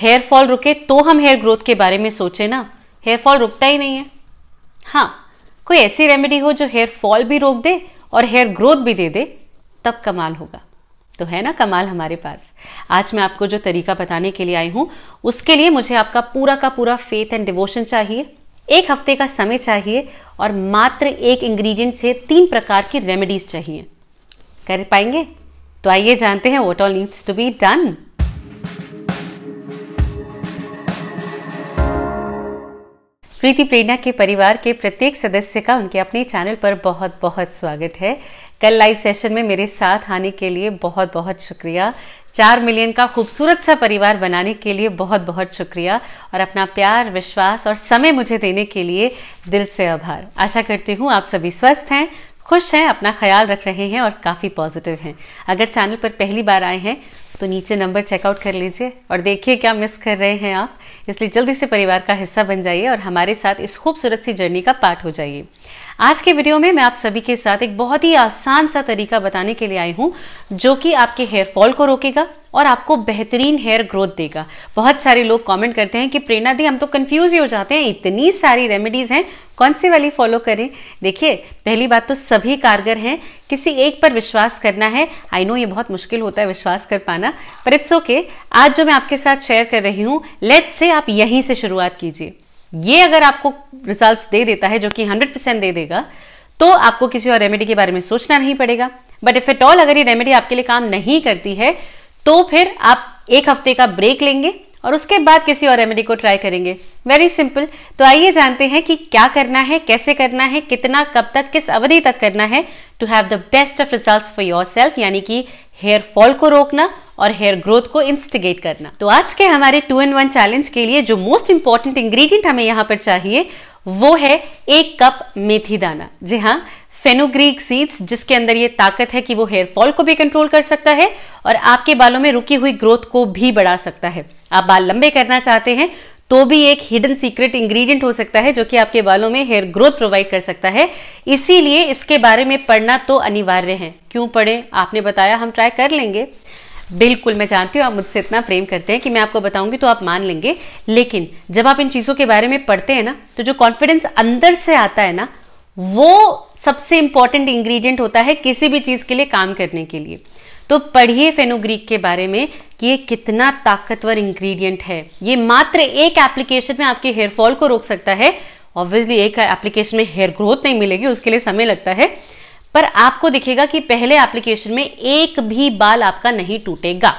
Hair fall रुके तो हम हेयर ग्रोथ के बारे में सोचें ना हेयर फॉल रुकता ही नहीं है हाँ कोई ऐसी रेमेडी हो जो हेयर फॉल भी रोक दे और हेयर ग्रोथ भी दे दे तब कमाल होगा तो है ना कमाल हमारे पास आज मैं आपको जो तरीका बताने के लिए आई हूँ उसके लिए मुझे आपका पूरा का पूरा फेथ एंड डिवोशन चाहिए एक हफ्ते का समय चाहिए और मात्र एक इंग्रेडिएंट से तीन प्रकार की रेमेडीज चाहिए कर पाएंगे तो आइए जानते हैं what all needs to be done Preeti Prerna के परिवार के प्रत्येक सदस्य का उनके अपने चैनल पर बहुत बहुत स्वागत है कल लाइव सेशन में मेरे साथ आने के लिए बहुत बहुत शुक्रिया चार मिलियन का खूबसूरत सा परिवार बनाने के लिए बहुत बहुत शुक्रिया और अपना प्यार विश्वास और समय मुझे देने के लिए दिल से आभार आशा करती हूँ आप सभी स्वस्थ हैं खुश हैं अपना ख्याल रख रहे हैं और काफ़ी पॉजिटिव हैं अगर चैनल पर पहली बार आए हैं तो नीचे नंबर चेकआउट कर लीजिए और देखिए क्या मिस कर रहे हैं आप इसलिए जल्दी से परिवार का हिस्सा बन जाइए और हमारे साथ इस खूबसूरत सी जर्नी का पार्ट हो जाइए आज के वीडियो में मैं आप सभी के साथ एक बहुत ही आसान सा तरीका बताने के लिए आई हूँ जो कि आपके हेयर फॉल को रोकेगा और आपको बेहतरीन हेयर ग्रोथ देगा बहुत सारे लोग कमेंट करते हैं कि प्रेरणा दी हम तो कंफ्यूज ही हो जाते हैं इतनी सारी रेमेडीज़ हैं कौन सी वाली फॉलो करें देखिए पहली बात तो सभी कारगर हैं किसी एक पर विश्वास करना है आई नो ये बहुत मुश्किल होता है विश्वास कर पाना पर इट्स ओके आज जो मैं आपके साथ शेयर कर रही हूँ लेट्स से आप यहीं से शुरुआत कीजिए ये अगर आपको रिजल्ट्स दे देता है जो कि 100 परसेंट दे देगा तो आपको किसी और रेमेडी के बारे में सोचना नहीं पड़ेगा बट इफ एट ऑल अगर ये रेमेडी आपके लिए काम नहीं करती है तो फिर आप एक हफ्ते का ब्रेक लेंगे और उसके बाद किसी और रेमेडी को ट्राई करेंगे वेरी सिंपल तो आइए जानते हैं कि क्या करना है कैसे करना है कितना कब तक किस अवधि तक करना है to have the best of result for yourself यानी कि हेयर फॉल को रोकना और हेयर ग्रोथ को इंस्टिगेट करना तो आज के हमारे टू एंड वन चैलेंज के लिए जो मोस्ट इंपॉर्टेंट इंग्रेडिएंट हमें यहाँ पर चाहिए वो है एक कप मेथी दाना जी हाँ फेनोग्रीक सीड्स जिसके अंदर ये ताकत है कि वो हेयर फॉल को भी कंट्रोल कर सकता है और आपके बालों में रुकी हुई ग्रोथ को भी बढ़ा सकता है आप बाल लंबे करना चाहते हैं तो भी एक हिडन सीक्रेट इंग्रेडिएंट हो सकता है जो कि आपके बालों में हेयर ग्रोथ प्रोवाइड कर सकता है इसीलिए इसके बारे में पढ़ना तो अनिवार्य है क्यों पढ़े आपने बताया हम ट्राई कर लेंगे बिल्कुल मैं जानती हूँ आप मुझसे इतना प्रेम करते हैं कि मैं आपको बताऊंगी तो आप मान लेंगे लेकिन जब आप इन चीज़ों के बारे में पढ़ते हैं ना तो जो कॉन्फिडेंस अंदर से आता है ना वो सबसे इंपॉर्टेंट इंग्रेडिएंट होता है किसी भी चीज़ के लिए काम करने के लिए तो पढ़िए फेनोग्रीक के बारे में कि ये कितना ताकतवर इंग्रेडिएंट है ये मात्र एक एप्लीकेशन में आपके हेयर फॉल को रोक सकता है ऑब्वियसली एक एप्लीकेशन में हेयर ग्रोथ नहीं मिलेगी उसके लिए समय लगता है पर आपको दिखेगा कि पहले एप्लीकेशन में एक भी बाल आपका नहीं टूटेगा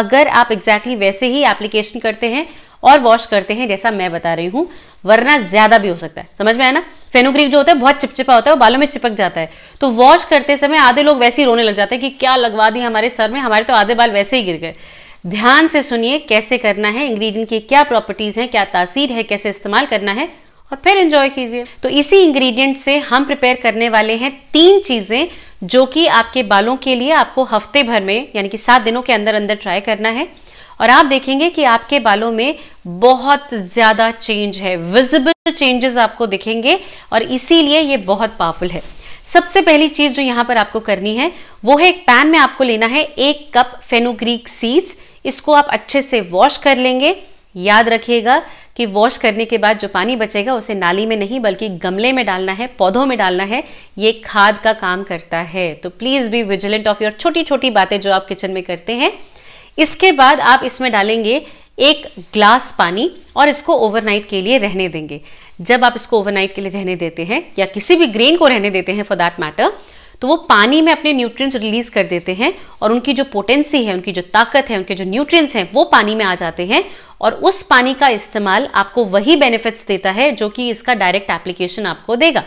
अगर आप एग्जैक्टली exactly वैसे ही एप्लीकेशन करते हैं और वॉश करते हैं जैसा मैं बता रही हूं वरना ज्यादा भी हो सकता है समझ में आया ना फेनोग्रीक जो होता है बहुत चिपचिपा होता है वो बालों में चिपक जाता है तो वॉश करते समय आधे लोग वैसे ही रोने लग जाते हैं कि क्या लगवा दी हमारे सर में हमारे तो आधे बाल वैसे ही गिर गए ध्यान से सुनिए कैसे करना है इंग्रेडिएंट की क्या प्रॉपर्टीज हैं क्या तासीर है कैसे इस्तेमाल करना है और फिर इंजॉय कीजिए तो इसी इंग्रेडिएंट से हम प्रिपेयर करने वाले हैं तीन चीज़ें जो कि आपके बालों के लिए आपको हफ्ते भर में यानी कि सात दिनों के अंदर अंदर ट्राई करना है और आप देखेंगे कि आपके बालों में बहुत ज़्यादा चेंज है विजिबल चेंजेस आपको दिखेंगे और इसीलिए ये बहुत पावरफुल है सबसे पहली चीज़ जो यहाँ पर आपको करनी है वो है एक पैन में आपको लेना है एक कप फेनोग्रीक सीड्स इसको आप अच्छे से वॉश कर लेंगे याद रखिएगा कि वॉश करने के बाद जो पानी बचेगा उसे नाली में नहीं बल्कि गमले में डालना है पौधों में डालना है ये खाद का काम करता है तो please be vigilant of your छोटी छोटी बातें जो आप किचन में करते हैं इसके बाद आप इसमें डालेंगे एक ग्लास पानी और इसको ओवरनाइट के लिए रहने देंगे जब आप इसको ओवरनाइट के लिए रहने देते हैं या किसी भी ग्रेन को रहने देते हैं फॉर दैट मैटर तो वो पानी में अपने न्यूट्रिएंट्स रिलीज कर देते हैं और उनकी जो पोटेंसी है उनकी जो ताकत है उनके जो न्यूट्रिएंट्स हैं वो पानी में आ जाते हैं और उस पानी का इस्तेमाल आपको वही बेनिफिट्स देता है जो कि इसका डायरेक्ट एप्लीकेशन आपको देगा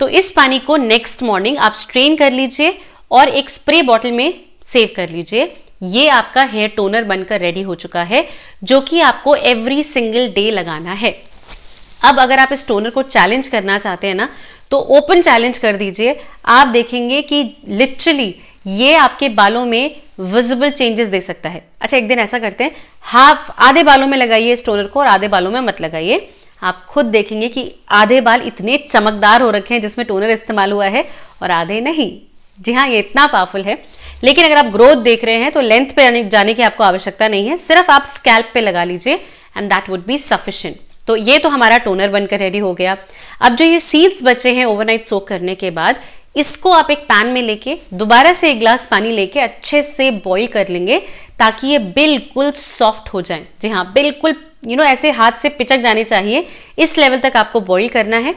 तो इस पानी को नेक्स्ट मॉर्निंग आप स्ट्रेन कर लीजिए और एक स्प्रे बॉटल में सेव कर लीजिए ये आपका हेयर टोनर बनकर रेडी हो चुका है जो कि आपको एवरी सिंगल डे लगाना है अब अगर आप इस टोनर को चैलेंज करना चाहते हैं ना तो ओपन चैलेंज कर दीजिए आप देखेंगे कि लिटरली ये आपके बालों में विजिबल चेंजेस दे सकता है अच्छा एक दिन ऐसा करते हैं हाफ आधे बालों में लगाइए इस टोनर को और आधे बालों में मत लगाइए आप खुद देखेंगे कि आधे बाल इतने चमकदार हो रखे हैं जिसमें टोनर इस्तेमाल हुआ है और आधे नहीं जी हाँ ये इतना पावरफुल है लेकिन अगर आप ग्रोथ देख रहे हैं तो लेंथ पे जाने की आपको आवश्यकता नहीं है सिर्फ आप स्कैल्प पे लगा लीजिए and that would be sufficient तो ये तो हमारा टोनर बनकर रेडी हो गया अब जो ये सीड्स बचे हैं ओवरनाइट सोक करने के बाद इसको आप एक पैन में लेके दोबारा से एक ग्लास पानी लेके अच्छे से बॉईल कर लेंगे ताकि ये बिल्कुल सॉफ्ट हो जाए जी हाँ बिल्कुल यू नो ऐसे हाथ से पिचक जाने चाहिए इस लेवल तक आपको बॉईल करना है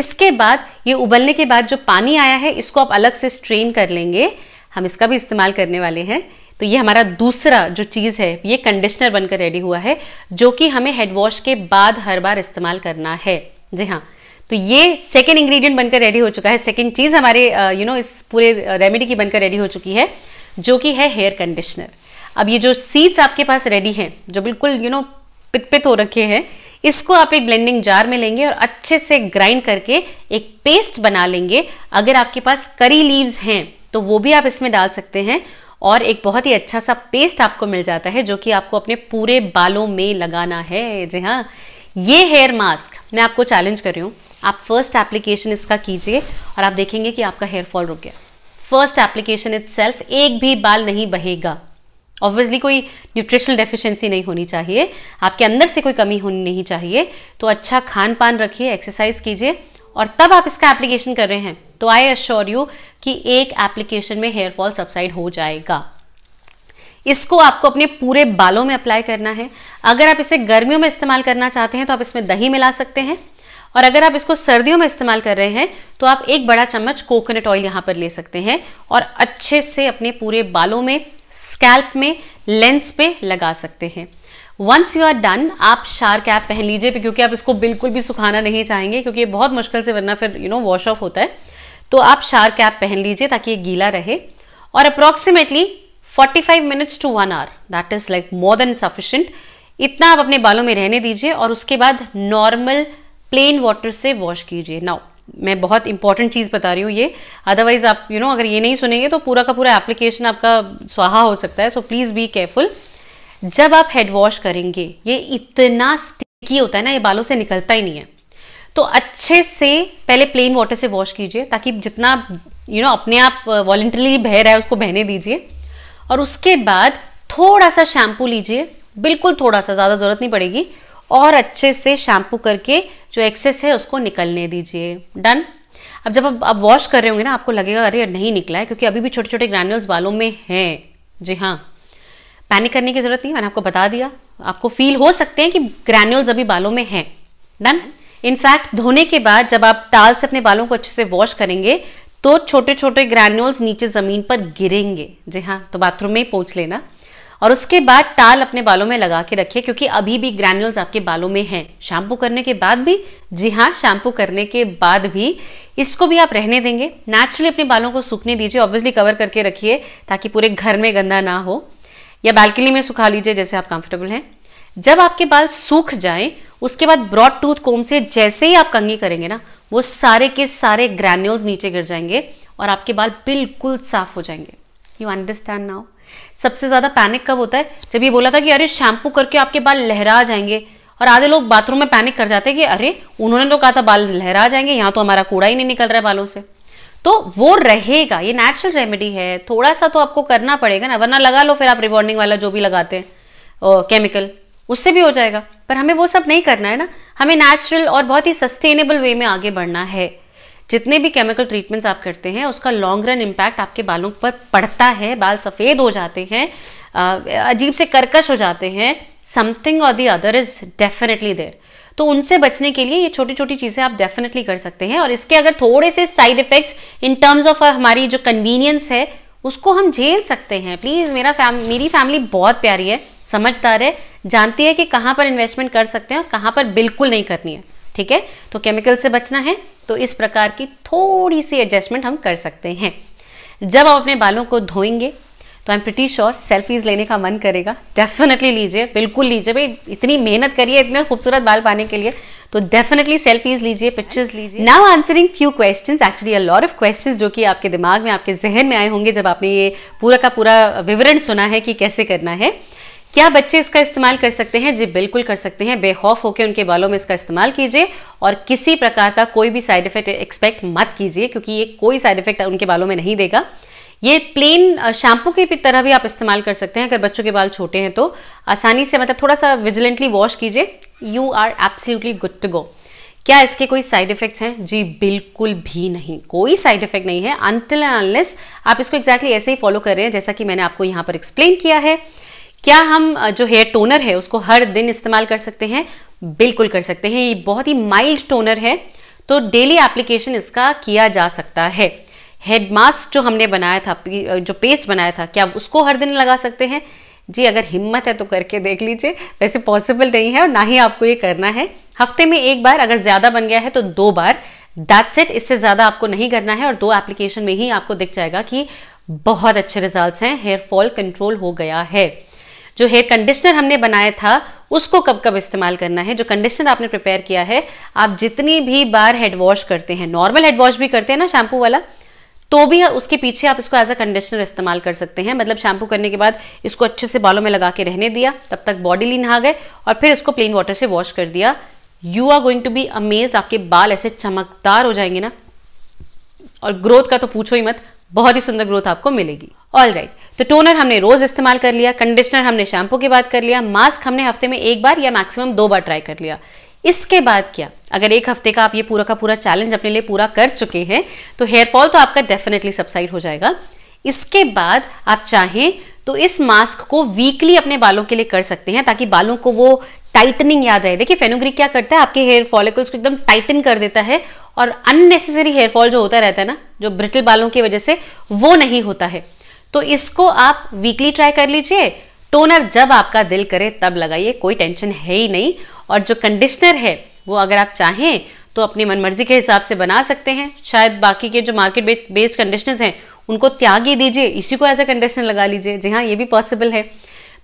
इसके बाद ये उबलने के बाद जो पानी आया है इसको आप अलग से स्ट्रेन कर लेंगे हम इसका भी इस्तेमाल करने वाले हैं तो ये हमारा दूसरा जो चीज़ है ये कंडीशनर बनकर रेडी हुआ है जो कि हमें हेड वॉश के बाद हर बार इस्तेमाल करना है जी हाँ तो ये सेकेंड इंग्रेडिएंट बनकर रेडी हो चुका है सेकेंड चीज़ हमारे यू नो इस पूरे रेमेडी की बनकर रेडी हो चुकी है जो कि है हेयर कंडीशनर अब ये जो सीड्स आपके पास रेडी हैं जो बिल्कुल यू नो पित पित हो रखे हैं इसको आप एक ब्लेंडिंग जार में लेंगे और अच्छे से ग्राइंड करके एक पेस्ट बना लेंगे अगर आपके पास करी लीव्स हैं तो वो भी आप इसमें डाल सकते हैं और एक बहुत ही अच्छा सा पेस्ट आपको मिल जाता है जो कि आपको अपने पूरे बालों में लगाना है जी हाँ ये हेयर मास्क मैं आपको चैलेंज कर रही हूँ आप फर्स्ट एप्लीकेशन इसका कीजिए और आप देखेंगे कि आपका हेयर फॉल रुक गया फर्स्ट एप्लीकेशन इट एक भी बाल नहीं बहेगा ऑब्वियसली कोई न्यूट्रिशनल डेफिशिएंसी नहीं होनी चाहिए आपके अंदर से कोई कमी होनी नहीं चाहिए तो अच्छा खान पान रखिए एक्सरसाइज कीजिए और तब आप इसका एप्लीकेशन कर रहे हैं तो आई अश्योर यू कि एक एप्लीकेशन में हेयर फॉल सबसाइड हो जाएगा इसको आपको अपने पूरे बालों में अप्लाई करना है अगर आप इसे गर्मियों में इस्तेमाल करना चाहते हैं तो आप इसमें दही मिला सकते हैं और अगर आप इसको सर्दियों में इस्तेमाल कर रहे हैं तो आप एक बड़ा चम्मच कोकोनट ऑयल यहाँ पर ले सकते हैं और अच्छे से अपने पूरे बालों में स्कैल्प में लेंस पे लगा सकते हैं वंस यू आर डन आप शार कैप पहन लीजिए क्योंकि आप इसको बिल्कुल भी सुखाना नहीं चाहेंगे क्योंकि ये बहुत मुश्किल से वरना फिर यू नो वॉश ऑफ होता है तो आप शार कैप पहन लीजिए ताकि ये गीला रहे और approximately 45 minutes to one hour that is like more than sufficient इतना आप अपने बालों में रहने दीजिए और उसके बाद नॉर्मल प्लेन वाटर से वॉश कीजिए नाउ मैं बहुत इंपॉर्टेंट चीज़ बता रही हूँ ये अदरवाइज आप यू you नो know, अगर ये नहीं सुनेंगे तो पूरा का पूरा एप्लीकेशन आपका स्वाहा हो सकता है सो प्लीज़ बी केयरफुल जब आप हेड वॉश करेंगे ये इतना स्टिकी होता है ना ये बालों से निकलता ही नहीं है तो अच्छे से पहले प्लेन वाटर से वॉश कीजिए ताकि जितना यू you नो know, अपने आप वॉलेंटरली uh, बह रहा है उसको बहने दीजिए और उसके बाद थोड़ा सा शैम्पू लीजिए बिल्कुल थोड़ा सा ज़्यादा ज़रूरत नहीं पड़ेगी और अच्छे से शैम्पू करके जो एक्सेस है उसको निकलने दीजिए डन अब जब आप, आप वॉश कर रहे होंगे ना आपको लगेगा अरे नहीं निकला है क्योंकि अभी भी छोटे छोटे ग्रैनुअल्स बालों में हैं जी हाँ पैनिक करने की ज़रूरत नहीं मैंने आपको बता दिया आपको फील हो सकते हैं कि ग्रैन्यूल्स अभी बालों में हैं डन इनफैक्ट धोने के बाद जब आप ताल से अपने बालों को अच्छे से वॉश करेंगे तो छोटे छोटे ग्रैन्यूल्स नीचे ज़मीन पर गिरेंगे जी हाँ तो बाथरूम में ही पहुँच लेना और उसके बाद टाल अपने बालों में लगा के रखिए क्योंकि अभी भी ग्रैन्यूल्स आपके बालों में हैं शैम्पू करने के बाद भी जी हाँ शैम्पू करने के बाद भी इसको भी आप रहने देंगे नेचुरली अपने बालों को सूखने दीजिए ऑब्वियसली कवर करके रखिए ताकि पूरे घर में गंदा ना हो या बालकनी में सुखा लीजिए जैसे आप कंफर्टेबल हैं जब आपके बाल सूख जाए उसके बाद ब्रॉड टूथ कोम से जैसे ही आप कंगी करेंगे ना वो सारे के सारे ग्रैन्यूल्स नीचे गिर जाएंगे और आपके बाल बिल्कुल साफ हो जाएंगे यू अंडरस्टैंड नाउ सबसे ज़्यादा पैनिक कब होता है जब ये बोला था कि अरे शैम्पू करके आपके बाल लहरा जाएंगे और आधे लोग बाथरूम में पैनिक कर जाते हैं कि अरे उन्होंने तो कहा था बाल लहरा जाएंगे यहाँ तो हमारा कूड़ा ही नहीं निकल रहा है बालों से तो वो रहेगा ये नेचुरल रेमेडी है थोड़ा सा तो आपको करना पड़ेगा ना वरना लगा लो फिर आप रिवॉर्निंग वाला जो भी लगाते हैं केमिकल उससे भी हो जाएगा पर हमें वो सब नहीं करना है ना हमें नेचुरल और बहुत ही सस्टेनेबल वे में आगे बढ़ना है जितने भी केमिकल ट्रीटमेंट्स आप करते हैं उसका लॉन्ग रन इम्पैक्ट आपके बालों पर पड़ता है बाल सफ़ेद हो जाते हैं अजीब से करकश हो जाते हैं समथिंग और the other is definitely there तो उनसे बचने के लिए ये छोटी छोटी चीज़ें आप डेफिनेटली कर सकते हैं और इसके अगर थोड़े से side effects in terms of हमारी जो कन्वीनियंस है उसको हम झेल सकते हैं प्लीज़ मेरा फैम मेरी फैमिली बहुत प्यारी है समझदार है जानती है कि कहाँ पर इन्वेस्टमेंट कर सकते हैं और कहाँ पर बिल्कुल नहीं करनी है ठीक है तो केमिकल से बचना है तो इस प्रकार की थोड़ी सी एडजस्टमेंट हम कर सकते हैं जब आप अपने बालों को धोएंगे तो I am pretty sure selfies लेने का मन करेगा डेफिनेटली लीजिए बिल्कुल लीजिए भाई इतनी मेहनत करिए इतने खूबसूरत बाल पाने के लिए तो डेफिनेटली सेल्फीज लीजिए पिक्चर्स लीजिए now answering few question actually a lot of question जो कि आपके दिमाग में आपके जहन में आए होंगे जब आपने ये पूरा का पूरा विवरण सुना है कि कैसे करना है क्या बच्चे इसका इस्तेमाल कर सकते हैं जी बिल्कुल कर सकते हैं बेखौफ होकर उनके बालों में इसका इस्तेमाल कीजिए और किसी प्रकार का कोई भी साइड इफेक्ट एक्सपेक्ट मत कीजिए क्योंकि ये कोई साइड इफेक्ट उनके बालों में नहीं देगा ये प्लेन शैम्पू की तरह भी आप इस्तेमाल कर सकते हैं अगर बच्चों के बाल छोटे हैं तो आसानी से मतलब थोड़ा सा विजिलेंटली वॉश कीजिए you are absolutely good to go क्या इसके कोई साइड इफेक्ट्स हैं जी बिल्कुल भी नहीं कोई साइड इफेक्ट नहीं है अनटिल एंड अनलेस आप इसको एग्जैक्टली exactly ऐसे ही फॉलो कर रहे हैं जैसा कि मैंने आपको यहाँ पर एक्सप्लेन किया है क्या हम जो हेयर टोनर है उसको हर दिन इस्तेमाल कर सकते हैं बिल्कुल कर सकते हैं ये बहुत ही माइल्ड टोनर है तो डेली एप्लीकेशन इसका किया जा सकता है हेड मास्क जो हमने बनाया था जो पेस्ट बनाया था क्या उसको हर दिन लगा सकते हैं जी अगर हिम्मत है तो करके देख लीजिए वैसे पॉसिबल नहीं है और ना ही आपको ये करना है हफ्ते में एक बार अगर ज़्यादा बन गया है तो दो बार दैट्स इट इससे ज़्यादा आपको नहीं करना है और दो एप्लीकेशन में ही आपको दिख जाएगा कि बहुत अच्छे रिजल्ट्स हैं हेयर फॉल कंट्रोल हो गया है जो हेयर कंडीशनर हमने बनाया था उसको कब कब इस्तेमाल करना है जो कंडीशनर आपने प्रिपेयर किया है आप जितनी भी बार हेड वॉश करते हैं नॉर्मल हेड वॉश भी करते हैं ना शैम्पू वाला तो भी उसके पीछे आप इसको एज अ कंडीशनर इस्तेमाल कर सकते हैं मतलब शैम्पू करने के बाद इसको अच्छे से बालों में लगा के रहने दिया तब तक बॉडी ली नहा गए और फिर इसको प्लेन वाटर से वॉश कर दिया you are going to be amaze आपके बाल ऐसे चमकदार हो जाएंगे ना और ग्रोथ का तो पूछो ही मत बहुत ही सुंदर ग्रोथ आपको मिलेगी ऑल राइट right. तो टोनर हमने रोज इस्तेमाल कर लिया कंडीशनर हमने शैम्पू के बाद कर लिया मास्क हमने हफ्ते में एक बार या मैक्सिमम दो बार ट्राई कर लिया इसके बाद क्या अगर एक हफ्ते का आप ये पूरा का पूरा चैलेंज अपने लिए पूरा कर चुके हैं तो हेयरफॉल तो आपका डेफिनेटली सब्साइड हो जाएगा इसके बाद आप चाहें तो इस मास्क को वीकली अपने बालों के लिए कर सकते हैं ताकि बालों को वो टाइटनिंग याद आए देखिए फेनोग्रिक क्या करता है आपके हेयर फॉलिकल्स को एकदम टाइटन कर देता है और अननेसेसरी हेयरफॉल जो होता रहता है ना जो ब्रिटल बालों की वजह से वो नहीं होता है तो इसको आप वीकली ट्राई कर लीजिए टोनर जब आपका दिल करे तब लगाइए कोई टेंशन है ही नहीं और जो कंडीशनर है वो अगर आप चाहें तो अपनी मनमर्जी के हिसाब से बना सकते हैं शायद बाकी के जो मार्केट बेस्ड कंडीशनर्स हैं उनको त्याग ही दीजिए इसी को एज अ कंडीशनर लगा लीजिए जी हाँ ये भी पॉसिबल है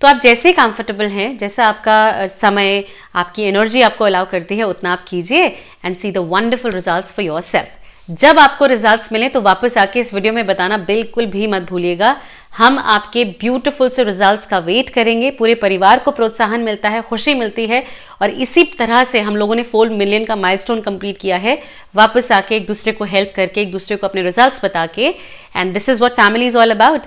तो आप जैसे कंफर्टेबल हैं जैसा आपका समय आपकी एनर्जी आपको अलाउ करती है उतना आप कीजिए and see the wonderful results for yourself जब आपको रिजल्ट्स मिले तो वापस आके इस वीडियो में बताना बिल्कुल भी मत भूलिएगा हम आपके ब्यूटीफुल से रिजल्ट्स का वेट करेंगे पूरे परिवार को प्रोत्साहन मिलता है खुशी मिलती है और इसी तरह से हम लोगों ने फोर मिलियन का माइलस्टोन कंप्लीट किया है वापस आके एक दूसरे को हेल्प करके एक दूसरे को अपने रिजल्ट्स बता के and this is what family is all about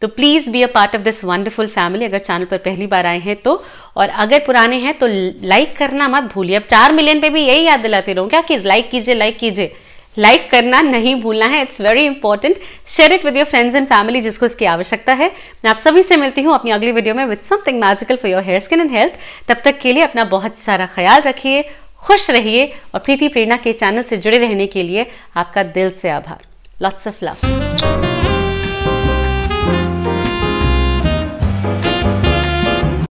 तो please be a part of this wonderful family अगर चैनल पर पहली बार आए हैं तो और अगर पुराने हैं तो लाइक करना मत भूलिए अब चार मिलियन पे भी यही याद दिलाते रहो क्या कि लाइक कीजिए लाइक कीजिए लाइक like करना नहीं भूलना है it's very important share it with your friends and family जिसको इसकी आवश्यकता है मैं आप सभी से मिलती हूँ अपनी अगली वीडियो में with something magical for your hair skin and health तब तक के लिए अपना बहुत सारा ख्याल रखिए खुश रहिए और प्रीति प्रेरणा के चैनल से जुड़े रहने के लिए आपका दिल से आभार लॉट्स ऑफ लव